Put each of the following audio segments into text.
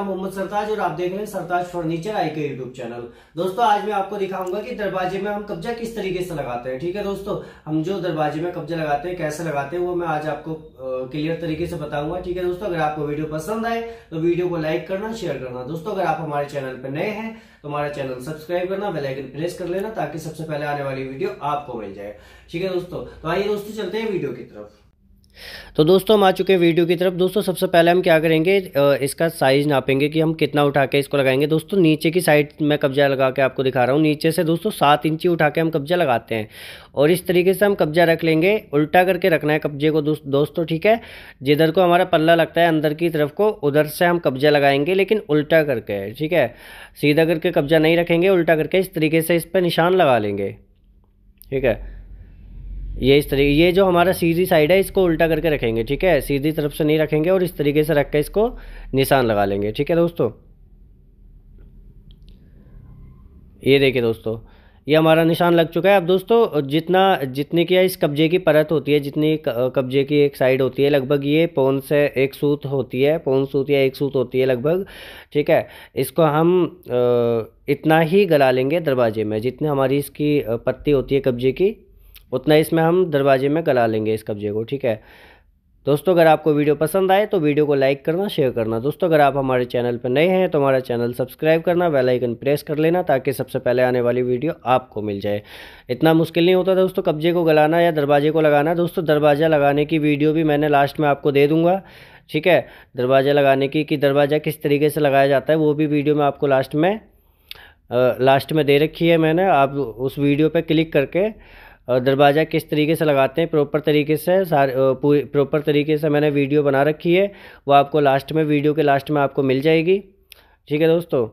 मोहम्मद सरताज और आप देख रहे हैं सरताज फर्नीचर आई के यूट्यूब चैनल दोस्तों आज मैं आपको दिखाऊंगा कि दरवाजे में हम कब्जा किस तरीके से लगाते हैं ठीक है दोस्तों हम जो दरवाजे में कब्जा लगाते हैं कैसे लगाते हैं वो मैं आज आपको क्लियर तरीके से बताऊंगा ठीक है दोस्तों अगर आपको वीडियो पसंद आए तो वीडियो को लाइक करना शेयर करना दोस्तों अगर आप हमारे चैनल पर नए हैं तो हमारा चैनल सब्सक्राइब करना बेलाइकन प्रेस कर लेना ताकि सबसे पहले आने वाली वीडियो आपको मिल जाए ठीक है दोस्तों तो आइए दोस्तों चलते हैं वीडियो की तरफ तो दोस्तों हम आ चुके हैं वीडियो की तरफ दोस्तों सबसे पहले हम क्या करेंगे इसका साइज़ नापेंगे कि हम कितना उठा के इसको लगाएंगे दोस्तों नीचे की साइड मैं कब्जा लगा के आपको दिखा रहा हूँ नीचे से दोस्तों सात इंची उठा के हम कब्जा लगाते हैं और इस तरीके से हम कब्जा रख लेंगे उल्टा करके रखना है कब्जे को दोस्तों ठीक है जिधर को हमारा पल्ला लगता है अंदर की तरफ को उधर से हम कब्जा लगाएंगे लेकिन उल्टा करके ठीक है सीधा करके कब्जा नहीं रखेंगे उल्टा करके इस तरीके से इस पर निशान लगा लेंगे ठीक है ये इस तरीके ये जो हमारा सीधी साइड है इसको उल्टा करके रखेंगे ठीक है सीधी तरफ से नहीं रखेंगे और इस तरीके से रख के इसको निशान लगा लेंगे ठीक है दोस्तों ये देखिए दोस्तों ये हमारा निशान लग चुका है अब दोस्तों जितना जितनी की इस कब्जे की परत होती है जितनी कब्जे की एक साइड होती है लगभग ये पौन से एक सूत होती है पौन सूत या एक सूत होती है लगभग ठीक है इसको हम इतना ही गला लेंगे दरवाजे में जितनी हमारी इसकी पत्ती होती है कब्जे की उतना इसमें हम दरवाजे में गला लेंगे इस कब्जे को ठीक है दोस्तों अगर आपको वीडियो पसंद आए तो वीडियो को लाइक करना शेयर करना दोस्तों अगर आप हमारे चैनल पर नए हैं तो हमारा चैनल सब्सक्राइब करना बेल आइकन प्रेस कर लेना ताकि सबसे पहले आने वाली वीडियो आपको मिल जाए इतना मुश्किल नहीं होता दोस्तों कब्जे को गलाना या दरवाजे को लगाना दोस्तों दरवाज़ा लगाने की वीडियो भी मैंने लास्ट में आपको दे दूँगा ठीक है दरवाज़ा लगाने की कि दरवाज़ा किस तरीके से लगाया जाता है वो भी वीडियो में आपको लास्ट में लास्ट में दे रखी है मैंने आप उस वीडियो पर क्लिक करके दरवाज़ा किस तरीके से लगाते हैं प्रॉपर तरीके से सारे प्रॉपर तरीके से मैंने वीडियो बना रखी है वो आपको लास्ट में वीडियो के लास्ट में आपको मिल जाएगी ठीक है दोस्तों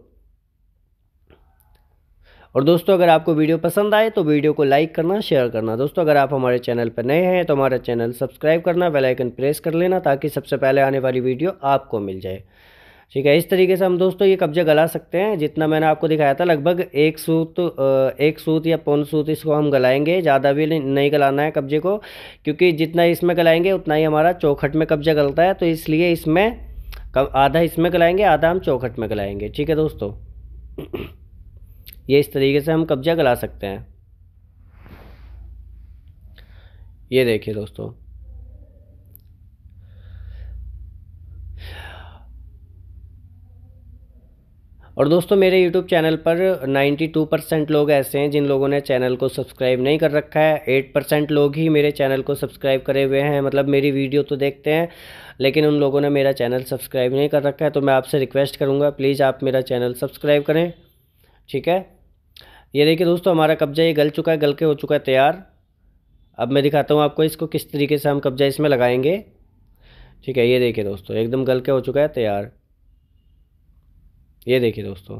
और दोस्तों अगर आपको वीडियो पसंद आए तो वीडियो को लाइक करना शेयर करना दोस्तों अगर आप हमारे चैनल पर नए हैं तो हमारा चैनल सब्सक्राइब करना बेल आइकन प्रेस कर लेना ताकि सबसे पहले आने वाली वीडियो आपको मिल जाए ठीक है इस तरीके से हम दोस्तों ये कब्जे गला सकते हैं जितना मैंने आपको दिखाया था लगभग एक सूत एक सूत या पौन सूत इसको हम गलाएंगे ज़्यादा भी नहीं गलाना है कब्जे को क्योंकि जितना इसमें गलाएंगे उतना ही हमारा चौखट में कब्जा गलता है तो इसलिए इसमें कब आधा इसमें गलाएंगे आधा हम चौखट में गलाएंगे ठीक है दोस्तों ये इस तरीके से हम कब्जा गला सकते हैं ये देखिए दोस्तों और दोस्तों मेरे यूट्यूब चैनल पर 92 परसेंट लोग ऐसे हैं जिन लोगों ने चैनल को सब्सक्राइब नहीं कर रखा है 8 परसेंट लोग ही मेरे चैनल को सब्सक्राइब करे हुए हैं मतलब मेरी वीडियो तो देखते हैं लेकिन उन लोगों ने मेरा चैनल सब्सक्राइब नहीं कर रखा है तो मैं आपसे रिक्वेस्ट करूँगा प्लीज़ आप मेरा चैनल सब्सक्राइब करें ठीक है ये देखिए दोस्तों हमारा कब्जा ये गल चुका है गल के हो चुका है तैयार अब मैं दिखाता हूँ आपको इसको किस तरीके से हम कब्जा इसमें लगाएंगे ठीक है ये देखिए दोस्तों एकदम गल के हो चुका है तैयार ये देखिए दोस्तों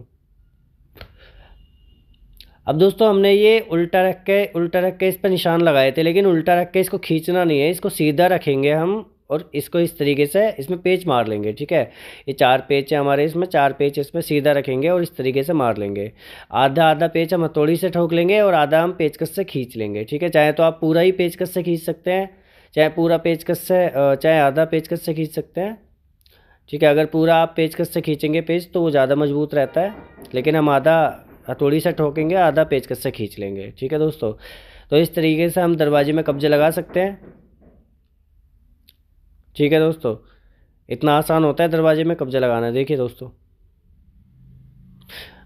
अब दोस्तों हमने ये उल्टा रख के उल्टा रख के इस पर निशान लगाए थे लेकिन उल्टा रख के इसको खींचना नहीं है इसको सीधा रखेंगे हम और इसको इस तरीके से इसमें पेच मार लेंगे ठीक है ये चार पेच है हमारे इसमें चार पेच इसमें सीधा रखेंगे और इस तरीके से मार लेंगे आधा आधा पेच हम हथौड़ी से ठोक लेंगे और आधा हम पेचकस से खींच लेंगे ठीक है चाहे तो आप पूरा ही पेचकस से खींच सकते हैं चाहे पूरा पेचकस से चाहे आधा पेचकस से खींच सकते हैं ठीक है अगर पूरा आप पेचकस से खींचेंगे पेज तो वो ज़्यादा मजबूत रहता है लेकिन हम आधा हथौड़ी से ठोकेंगे आधा पेचकस से खींच लेंगे ठीक है दोस्तों तो इस तरीके से हम दरवाजे में कब्जे लगा सकते हैं ठीक है दोस्तों इतना आसान होता है दरवाजे में कब्जा लगाना देखिए दोस्तों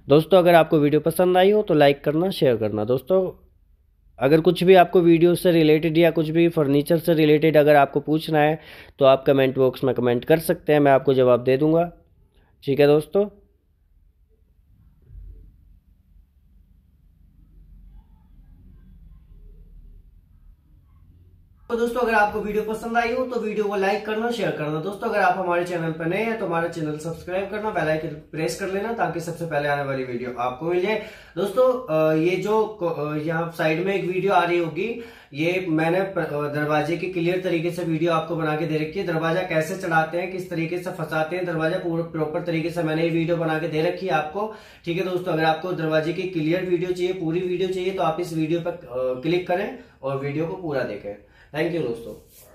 दोस्तों अगर आपको वीडियो पसंद आई हो तो लाइक करना शेयर करना दोस्तों अगर कुछ भी आपको वीडियो से रिलेटेड या कुछ भी फर्नीचर से रिलेटेड अगर आपको पूछना है तो आप कमेंट बॉक्स में कमेंट कर सकते हैं मैं आपको जवाब दे दूँगा ठीक है दोस्तों तो दोस्तों अगर आपको वीडियो पसंद आई हो तो वीडियो को लाइक करना शेयर करना दोस्तों अगर आप हमारे चैनल पर नए हैं तो हमारा चैनल सब्सक्राइब करना बेल आइकन प्रेस कर लेना ताकि सबसे पहले आने वाली वीडियो आपको मिल जाए दोस्तों ये जो यहाँ साइड में एक वीडियो आ रही होगी ये मैंने दरवाजे की क्लियर तरीके से वीडियो आपको बना के दे रखी है दरवाजा कैसे चढ़ाते हैं किस तरीके से फंसाते हैं दरवाजा पूरा प्रॉपर तरीके से मैंने ये वीडियो बना के दे रखी है आपको ठीक है दोस्तों अगर आपको दरवाजे की क्लियर वीडियो चाहिए पूरी वीडियो चाहिए तो आप इस वीडियो पर क्लिक करें और वीडियो को पूरा देखें थैंक यू दोस्तों